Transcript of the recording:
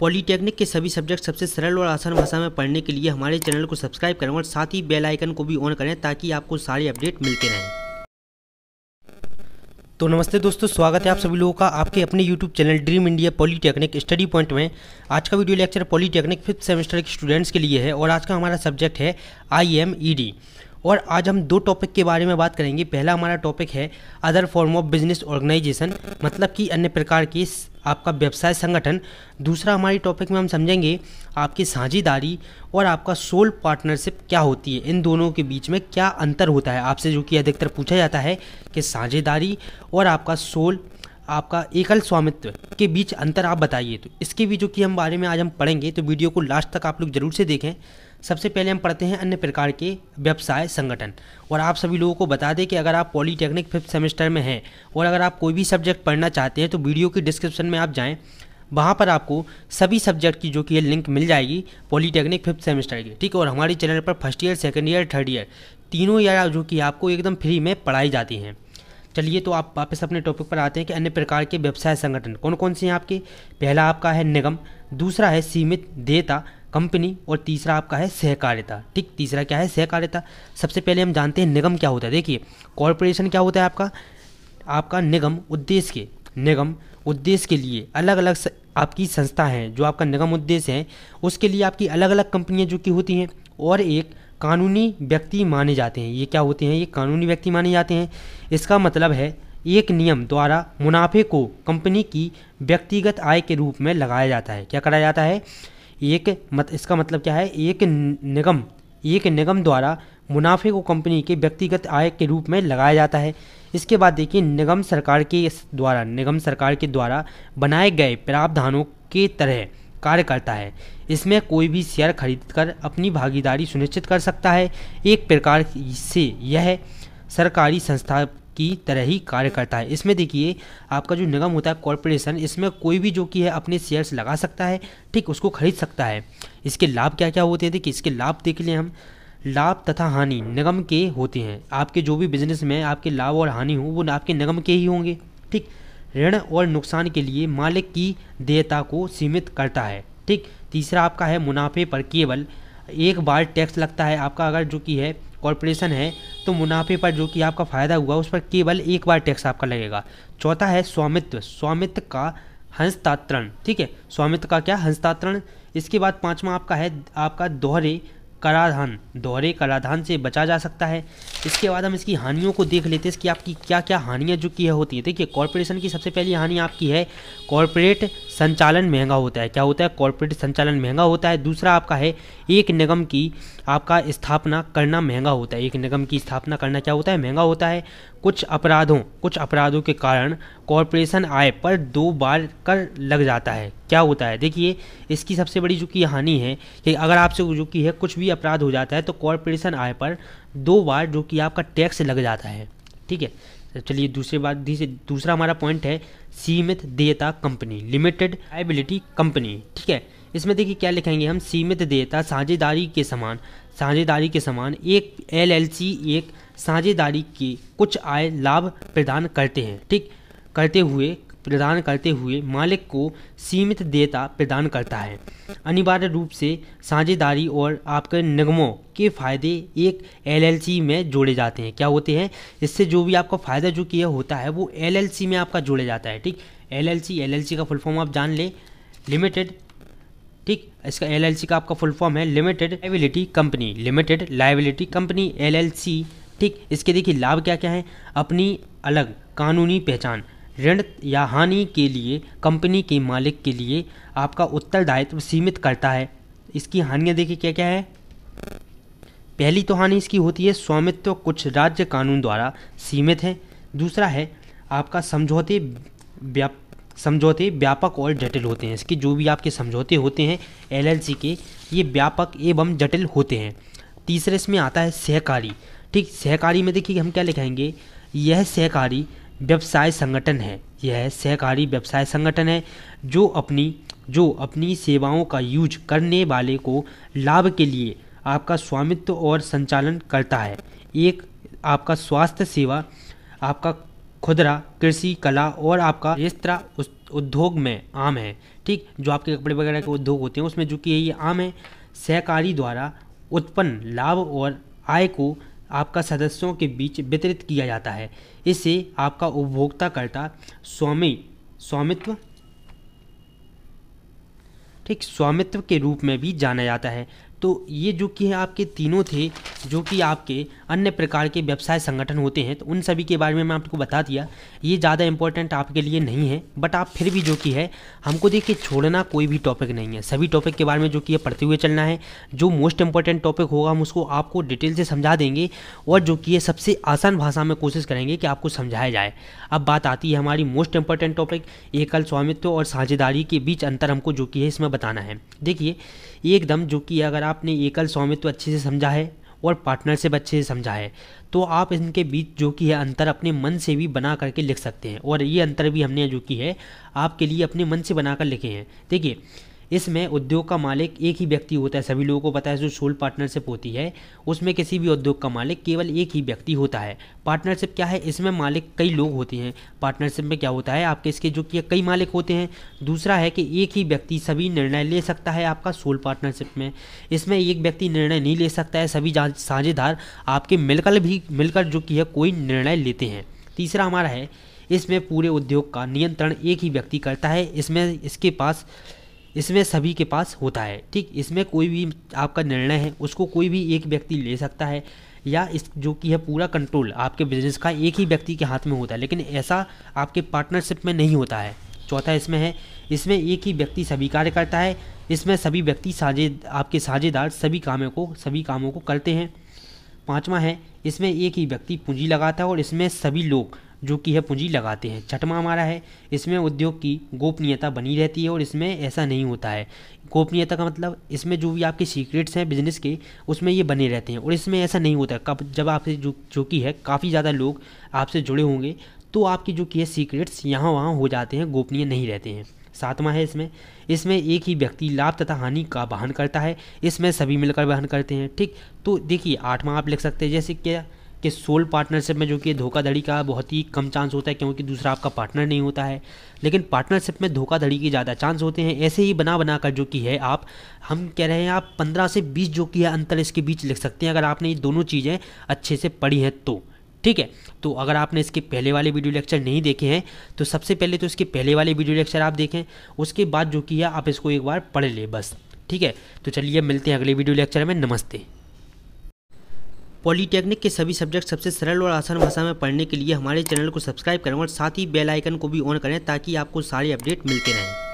polytechnic के सभी subject सबसे सरल और आसान भाषा में पढ़ने के लिए हमारे चैनल को सब्सक्राइब करें और साथ ही बेल आइकन को भी ऑन करें ताकि आपको सारे अपडेट मिलते रहें तो नमस्ते दोस्तों स्वागत है आप सभी लोगों का आपके अपने YouTube channel dream India polytechnic study point में आज का video lecture polytechnic fifth semester के स्टूडेंट्स के लिए है और आज का हमारा सब्जेक्ट है आई एम ई डी और आज हम दो टॉपिक के बारे में बात करेंगे पहला हमारा टॉपिक है other form of business organisation मतलब कि अन्य प्रकार की आपका व्यवसाय संगठन दूसरा हमारी टॉपिक में हम समझेंगे आपकी साझेदारी और आपका सोल पार्टनरशिप क्या होती है इन दोनों के बीच में क्या अंतर होता है आपसे जो कि अधिकतर पूछा जाता है कि साझेदारी और आपका सोल आपका एकल स्वामित्व के बीच अंतर आप बताइए तो इसके भी जो कि हम बारे में आज हम पढ़ेंगे तो वीडियो को लास्ट तक आप लोग जरूर से देखें सबसे पहले हम पढ़ते हैं अन्य प्रकार के व्यवसाय संगठन और आप सभी लोगों को बता दें कि अगर आप पॉलीटेक्निक फिफ्थ सेमेस्टर में हैं और अगर आप कोई भी सब्जेक्ट पढ़ना चाहते हैं तो वीडियो के डिस्क्रिप्शन में आप जाएँ वहाँ पर आपको सभी सब्जेक्ट की जो कि लिंक मिल जाएगी पॉलीटेक्निक फिफ्थ सेमेस्टर की ठीक है और हमारे चैनल पर first year second year third year तीनों ईयर जो कि आपको एकदम फ्री में पढ़ाई जाती हैं चलिए तो आप वापस अपने टॉपिक पर आते हैं कि अन्य प्रकार के व्यवसाय संगठन कौन कौन से हैं आपके पहला आपका है निगम दूसरा है सीमित देता कंपनी और तीसरा आपका है सहकारिता ठीक तीसरा क्या है सहकारिता सबसे पहले हम जानते हैं निगम क्या होता है देखिए कॉरपोरेशन क्या होता है आपका आपका निगम उद्देश्य के निगम उद्देश्य के लिए अलग अलग आपकी संस्था है जो आपका निगम उद्देश्य है उसके लिए आपकी अलग अलग कंपनियाँ जो कि होती हैं और एक कानूनी व्यक्ति माने जाते हैं ये क्या होते हैं ये कानूनी व्यक्ति माने जाते हैं इसका मतलब है एक नियम द्वारा मुनाफे को कंपनी की व्यक्तिगत आय के रूप में लगाया जाता है क्या करा जाता है एक मत इसका मतलब क्या है एक निगम एक निगम द्वारा मुनाफे को कंपनी के व्यक्तिगत आय के रूप में लगाया जाता है इसके बाद देखिए निगम सरकार के द्वारा निगम सरकार के द्वारा बनाए गए प्रावधानों के तरह कार्य करता है इसमें कोई भी शेयर खरीदकर अपनी भागीदारी सुनिश्चित कर सकता है एक प्रकार से यह सरकारी संस्था की तरह ही कार्य करता है इसमें देखिए आपका जो निगम होता है कॉरपोरेशन इसमें कोई भी जो कि है अपने शेयर्स लगा सकता है ठीक उसको खरीद सकता है इसके लाभ क्या क्या होते हैं देखिए इसके लाभ देख लें हम लाभ तथा हानि निगम के होते हैं आपके जो भी बिजनेस में आपके लाभ और हानि हो वो आपके निगम के ही होंगे ठीक ऋण और नुकसान के लिए मालिक की देयता को सीमित करता है ठीक तीसरा आपका है मुनाफे पर केवल एक बार टैक्स लगता है आपका अगर जो कि है कॉरपोरेशन है तो मुनाफे पर जो कि आपका फ़ायदा हुआ उस पर केवल एक बार टैक्स आपका लगेगा चौथा है स्वामित्व स्वामित्व का हस्तांतरण ठीक है स्वामित्व का क्या हस्तांतरण इसके बाद पांचवा आपका है आपका दोहरे कराधान दोहरे कराधान से बचा जा सकता है इसके बाद हम इसकी हानियों को देख लेते हैं कि आपकी क्या क्या हानियाँ जो की है होती है देखिए कॉरपोरेशन की सबसे पहली हानि आपकी है कॉरपोरेट संचालन महंगा होता है क्या होता है कॉरपोरेट संचालन महंगा होता है दूसरा आपका है एक निगम की आपका स्थापना करना महंगा होता है एक निगम की स्थापना करना क्या होता है महंगा होता है कुछ अपराधों कुछ अपराधों के कारण कॉरपोरेशन आय पर दो बार कर लग जाता है क्या होता है देखिए इसकी सबसे बड़ी जो कि हानि है कि अगर आपसे जो कि है कुछ भी अपराध हो जाता है तो कॉरपोरेशन आय पर दो बार जो कि आपका टैक्स लग जाता है ठीक है चलिए दूसरी बात दूसरा हमारा पॉइंट है सीमित देयता कंपनी लिमिटेड लाइबिलिटी कंपनी ठीक है इसमें देखिए क्या लिखेंगे हम सीमित देयता साझेदारी के समान साझेदारी के समान एक एलएलसी एक साझेदारी की कुछ आय लाभ प्रदान करते हैं ठीक करते हुए प्रदान करते हुए मालिक को सीमित देयता प्रदान करता है अनिवार्य रूप से साझेदारी और आपके निगमों के फ़ायदे एक एलएलसी में जोड़े जाते हैं क्या होते हैं इससे जो भी आपका फ़ायदा जो किया होता है वो एलएलसी में आपका जोड़े जाता है ठीक एलएलसी एलएलसी का फुल फॉर्म आप जान लें लिमिटेड ठीक इसका एलएलसी का आपका फुल फॉर्म है limited liability company limited liability company LLC ठीक इसके देखिए लाभ क्या क्या है अपनी अलग कानूनी पहचान ऋण या हानि के लिए कंपनी के मालिक के लिए आपका उत्तरदायित्व सीमित करता है इसकी हानियाँ देखिए क्या क्या है पहली तो हानि इसकी होती है स्वामित्व कुछ राज्य कानून द्वारा सीमित है दूसरा है आपका समझौते व्याप समझौते व्यापक और जटिल होते हैं इसके जो भी आपके समझौते होते हैं एल के ये व्यापक एवं जटिल होते हैं तीसरे इसमें आता है सहकारी ठीक सहकारी में देखिए हम क्या लिखाएंगे यह सहकारी व्यवसाय संगठन है यह सहकारी व्यवसाय संगठन है जो अपनी जो अपनी सेवाओं का यूज करने वाले को लाभ के लिए आपका स्वामित्व और संचालन करता है एक आपका स्वास्थ्य सेवा आपका खुदरा कृषि कला और आपका रेस्तरा उद्योग में आम है ठीक जो आपके कपड़े वगैरह के उद्योग होते हैं उसमें जो कि ये आम है सहकारी द्वारा उत्पन्न लाभ और आय को आपका सदस्यों के बीच वितरित किया जाता है इसे आपका उपभोक्ताकर्ता स्वामी स्वामित्व ठीक स्वामित्व के रूप में भी जाना जाता है तो ये जो कि है आपके तीनों थे जो कि आपके अन्य प्रकार के व्यवसाय संगठन होते हैं तो उन सभी के बारे में मैं आपको बता दिया ये ज़्यादा इंपॉर्टेंट आपके लिए नहीं है बट आप फिर भी जो कि है हमको देखिए छोड़ना कोई भी टॉपिक नहीं है सभी टॉपिक के बारे में जो कि है पढ़ते हुए चलना है जो मोस्ट इंपॉर्टेंट टॉपिक होगा हम उसको आपको डिटेल से समझा देंगे और जो कि है सबसे आसान भाषा में कोशिश करेंगे कि आपको समझाया जाए अब बात आती है हमारी मोस्ट इंपॉर्टेंट टॉपिक एकल स्वामित्व और साझेदारी के बीच अंतर हमको जो कि है इसमें बताना है देखिए एकदम जो कि अगर आपने एकल स्वामित्व अच्छे से समझा है और पार्टनरशिप अच्छे से समझा है तो आप इनके बीच जो कि है अंतर अपने मन से भी बना करके लिख सकते हैं और ये अंतर भी हमने जो कि है आपके लिए अपने मन से बना कर लिखे हैं देखिए इसमें उद्योग का मालिक एक ही व्यक्ति होता है सभी लोगों को पता है जो सोल पार्टनरशिप होती है उसमें किसी भी उद्योग का मालिक केवल एक ही व्यक्ति होता है पार्टनरशिप क्या है इसमें मालिक कई लोग होते हैं पार्टनरशिप में क्या होता है आपके इसके जो कि कई मालिक होते हैं दूसरा है कि एक ही व्यक्ति सभी निर्णय ले सकता है आपका सोल पार्टनरशिप में इसमें एक व्यक्ति निर्णय नहीं ले सकता है सभी साझेदार आपके मिलकर भी मिलकर जो कि है कोई निर्णय लेते हैं तीसरा हमारा है इसमें पूरे उद्योग का नियंत्रण एक ही व्यक्ति करता है इसमें इसके पास इसमें सभी के पास होता है ठीक इसमें कोई भी आपका निर्णय है उसको कोई भी एक व्यक्ति ले सकता है या इस जो कि है पूरा कंट्रोल आपके बिजनेस का एक ही व्यक्ति के हाथ में होता है लेकिन ऐसा आपके पार्टनरशिप में नहीं होता है चौथा इसमें है इसमें एक ही व्यक्ति सभी कार्य करता है इसमें सभी व्यक्ति साझे आपके साझेदार सभी कामों को सभी कामों को करते हैं पाँचवा है इसमें एक ही व्यक्ति पूंजी लगाता है और इसमें सभी लोग जो कि है पूंजी लगाते हैं छठवा हमारा है इसमें उद्योग की गोपनीयता बनी रहती है और इसमें ऐसा नहीं होता है गोपनीयता का मतलब इसमें जो भी आपके सीक्रेट्स हैं बिजनेस के उसमें ये बने रहते हैं और इसमें ऐसा नहीं होता कब जब आपसे जो जो कि है काफ़ी ज़्यादा लोग आपसे जुड़े होंगे तो आपकी जो कि है सीक्रेट्स यहाँ वहाँ हो जाते हैं गोपनीय नहीं रहते हैं सातवां है इसमें इसमें एक ही व्यक्ति लाभ तथा हानि का वहन करता है इसमें सभी मिलकर वहन करते हैं ठीक तो देखिए आठवां आप लिख सकते हैं जैसे क्या कि सोल पार्टनरशिप में जो कि धोखाधड़ी का बहुत ही कम चांस होता है क्योंकि दूसरा आपका पार्टनर नहीं होता है लेकिन पार्टनरशिप में धोखाधड़ी के ज़्यादा चांस होते हैं ऐसे ही बना बना कर जो कि है आप हम कह रहे हैं आप पंद्रह से बीस जो कि है अंतर इसके बीच लिख सकते हैं अगर आपने ये दोनों चीज़ें अच्छे से पढ़ी हैं तो ठीक है तो अगर आपने इसके पहले वाले वीडियो लेक्चर नहीं देखे हैं तो सबसे पहले तो इसके पहले वाले वीडियो लेक्चर आप देखें उसके बाद जो कि है आप इसको एक बार पढ़ लें बस ठीक है तो चलिए मिलते हैं अगले वीडियो लेक्चर में नमस्ते पॉलीटेक्निक के सभी सब्जेक्ट सबसे सरल और आसान भाषा में पढ़ने के लिए हमारे चैनल को सब्सक्राइब करें और साथ ही बेल आइकन को भी ऑन करें ताकि आपको सारे अपडेट मिलते रहें